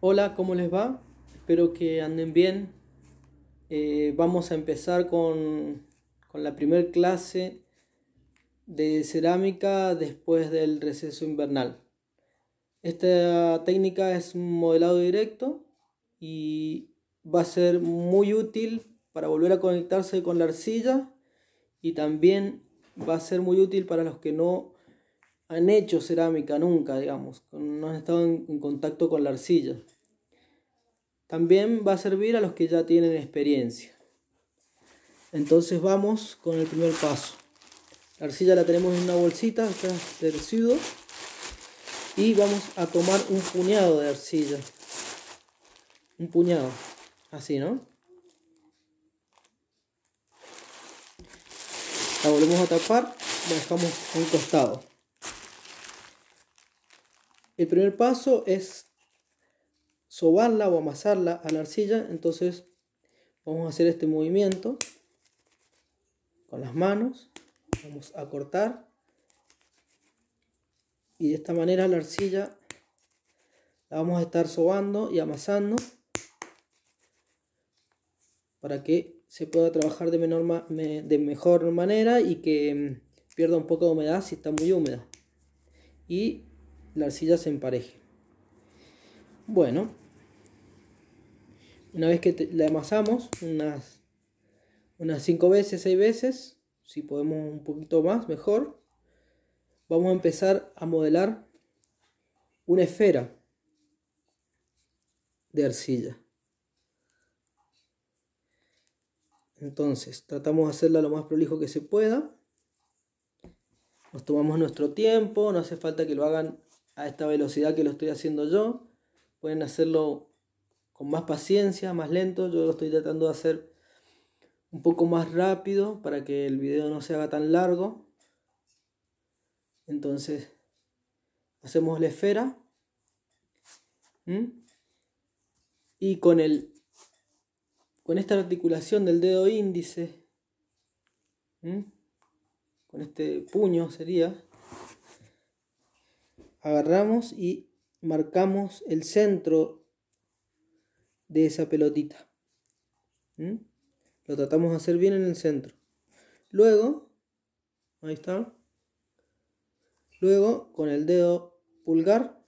Hola, ¿cómo les va? Espero que anden bien. Eh, vamos a empezar con, con la primera clase de cerámica después del receso invernal. Esta técnica es un modelado directo y va a ser muy útil para volver a conectarse con la arcilla y también va a ser muy útil para los que no han hecho cerámica nunca, digamos, no han estado en contacto con la arcilla. También va a servir a los que ya tienen experiencia. Entonces vamos con el primer paso. La arcilla la tenemos en una bolsita, acá terciudo. Y vamos a tomar un puñado de arcilla. Un puñado. Así, ¿no? La volvemos a tapar, la dejamos a un costado. El primer paso es sobarla o amasarla a la arcilla. Entonces vamos a hacer este movimiento con las manos. Vamos a cortar. Y de esta manera la arcilla la vamos a estar sobando y amasando para que se pueda trabajar de, de mejor manera y que mm, pierda un poco de humedad si está muy húmeda. Y la arcilla se empareje. Bueno, una vez que la amasamos, unas, unas 5 veces, 6 veces, si podemos un poquito más, mejor, vamos a empezar a modelar una esfera de arcilla. Entonces, tratamos de hacerla lo más prolijo que se pueda. Nos tomamos nuestro tiempo, no hace falta que lo hagan a esta velocidad que lo estoy haciendo yo. Pueden hacerlo con más paciencia, más lento. Yo lo estoy tratando de hacer un poco más rápido para que el video no se haga tan largo. Entonces, hacemos la esfera. Y con el con esta articulación del dedo índice, con este puño sería, agarramos y marcamos el centro de esa pelotita. Lo tratamos de hacer bien en el centro. Luego, ahí está. Luego, con el dedo pulgar,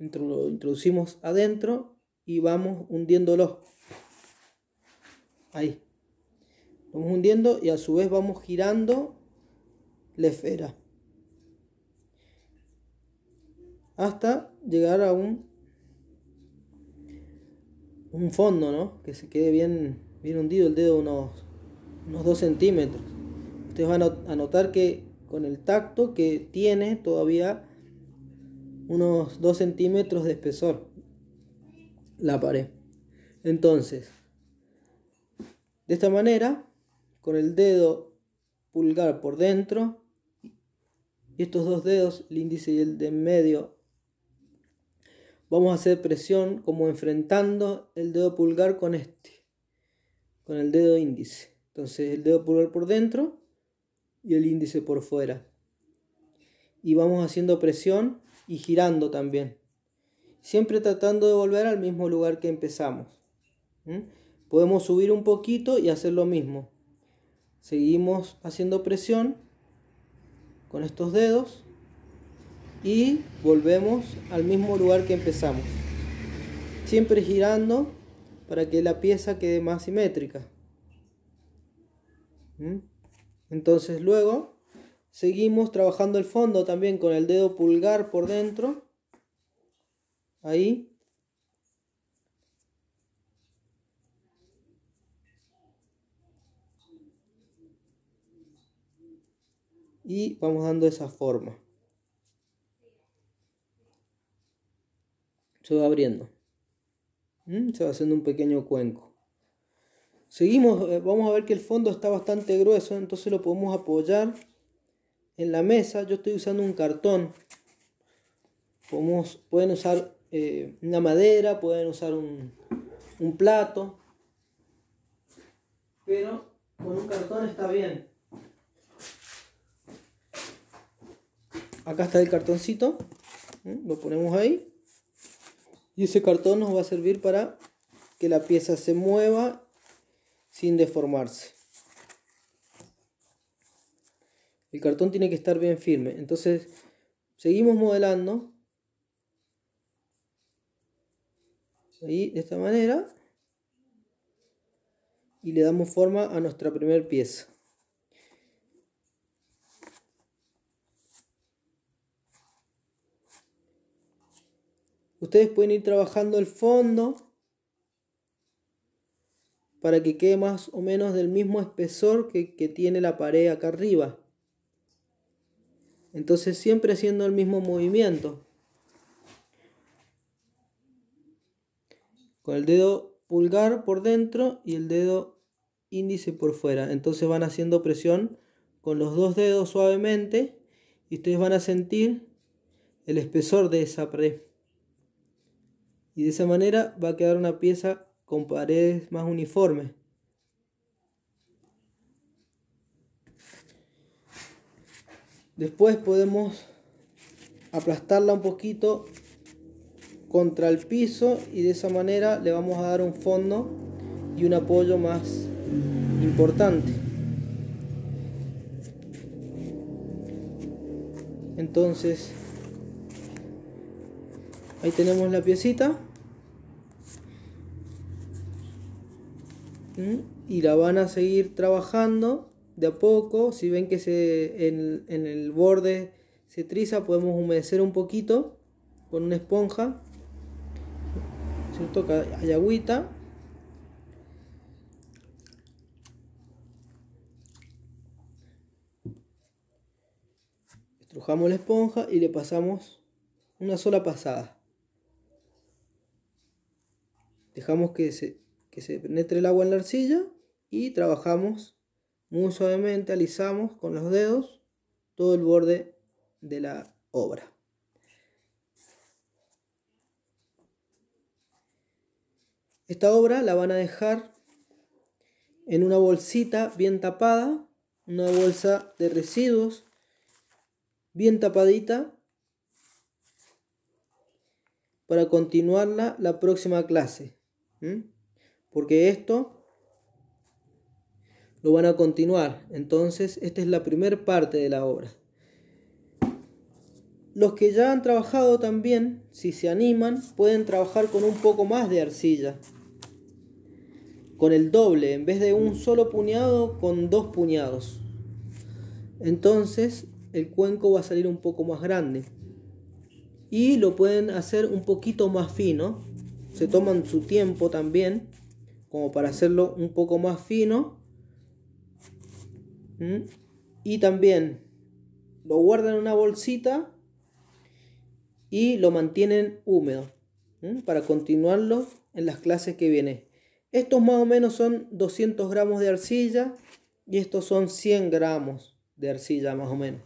lo introducimos adentro y vamos hundiéndolo. Ahí. Vamos hundiendo y a su vez vamos girando la esfera. hasta llegar a un, un fondo, ¿no? Que se quede bien, bien hundido el dedo unos, unos 2 centímetros. Ustedes van a notar que con el tacto que tiene todavía unos 2 centímetros de espesor la pared. Entonces, de esta manera, con el dedo pulgar por dentro y estos dos dedos, el índice y el de en medio Vamos a hacer presión como enfrentando el dedo pulgar con este, con el dedo índice. Entonces el dedo pulgar por dentro y el índice por fuera. Y vamos haciendo presión y girando también. Siempre tratando de volver al mismo lugar que empezamos. Podemos subir un poquito y hacer lo mismo. Seguimos haciendo presión con estos dedos y volvemos al mismo lugar que empezamos. Siempre girando para que la pieza quede más simétrica. ¿Mm? Entonces luego seguimos trabajando el fondo también con el dedo pulgar por dentro. Ahí. Y vamos dando esa forma. se va abriendo. Mm, se va haciendo un pequeño cuenco. Seguimos, eh, vamos a ver que el fondo está bastante grueso, entonces lo podemos apoyar en la mesa. Yo estoy usando un cartón. Podemos, pueden usar eh, una madera, pueden usar un plato. Pero con un cartón está bien. Acá está el cartoncito. Mm, lo ponemos ahí. Y ese cartón nos va a servir para que la pieza se mueva sin deformarse. El cartón tiene que estar bien firme. Entonces, seguimos modelando. Ahí, de esta manera. Y le damos forma a nuestra primera pieza. Ustedes pueden ir trabajando el fondo para que quede más o menos del mismo espesor que, tiene la pared acá arriba. Entonces siempre haciendo el mismo movimiento. Con el dedo pulgar por dentro y el dedo índice por fuera. Entonces van haciendo presión con los dos dedos suavemente y ustedes van a sentir el espesor de esa pared y de esa manera va a quedar una pieza con paredes más uniformes. Después podemos aplastarla un poquito contra el piso y de esa manera le vamos a dar un fondo y un apoyo más importante. Entonces, ahí tenemos la piecita. y la van a seguir trabajando de a poco. Si ven que se, en, el borde se triza, podemos humedecer un poquito con una esponja. ¿Cierto? toca, hay agüita. Estrujamos la esponja y le pasamos una sola pasada. Dejamos que se se penetre el agua en la arcilla y trabajamos muy suavemente, alisamos con los dedos todo el borde de la obra. Esta obra la van a dejar en una bolsita bien tapada, una bolsa de residuos bien tapadita para continuarla la próxima clase porque esto lo van a continuar. Entonces, esta es la primera parte de la obra. Los que ya han trabajado también, si se animan, pueden trabajar con un poco más de arcilla. Con el doble, en vez de un solo puñado, con dos puñados. Entonces, el cuenco va a salir un poco más grande. Y lo pueden hacer un poquito más fino. Se toman su tiempo también como para hacerlo un poco más fino. ¿Mm? Y también lo guardan en una bolsita y lo mantienen húmedo ¿Mm? para continuarlo en las clases que vienen. Estos más o menos son 200 gramos de arcilla y estos son 100 gramos de arcilla más o menos.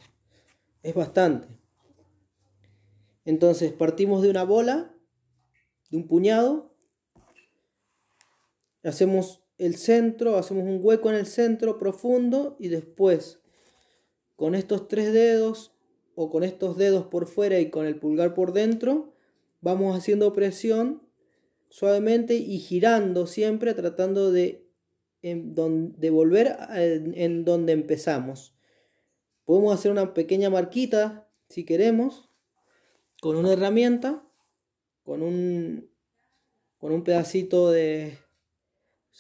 Es bastante. Entonces partimos de una bola, de un puñado, Hacemos el centro, hacemos un hueco en el centro profundo y después con estos tres dedos o con estos dedos por fuera y con el pulgar por dentro, vamos haciendo presión suavemente y girando siempre tratando de, de volver en, en donde empezamos. Podemos hacer una pequeña marquita si queremos con una herramienta, con un, con un pedacito de,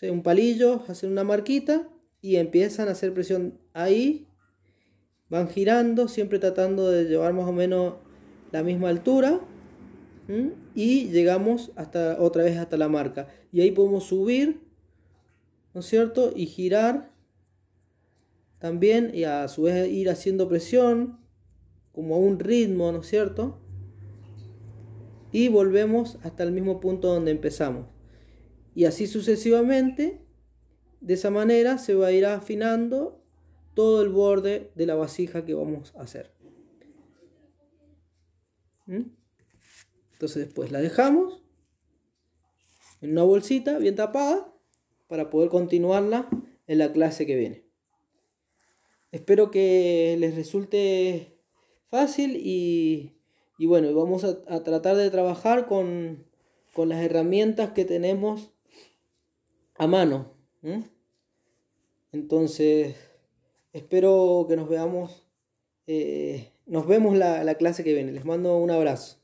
un palillo, hacen una marquita y empiezan a hacer presión ahí. Van girando, siempre tratando de llevar más o menos la misma altura. Y llegamos hasta otra vez hasta la marca. Y ahí podemos subir, ¿no es cierto? Y girar también y a su vez ir haciendo presión como a un ritmo, ¿no es cierto? Y volvemos hasta el mismo punto donde empezamos. Y así sucesivamente, de esa manera se va a ir afinando todo el borde de la vasija que vamos a hacer. ¿Mm? Entonces después la dejamos en una bolsita bien tapada para poder continuarla en la clase que viene. Espero que les resulte fácil y, y bueno, vamos a, tratar de trabajar con, con las herramientas que tenemos a mano. Entonces, espero que nos veamos. Eh, nos vemos la, la clase que viene. Les mando un abrazo.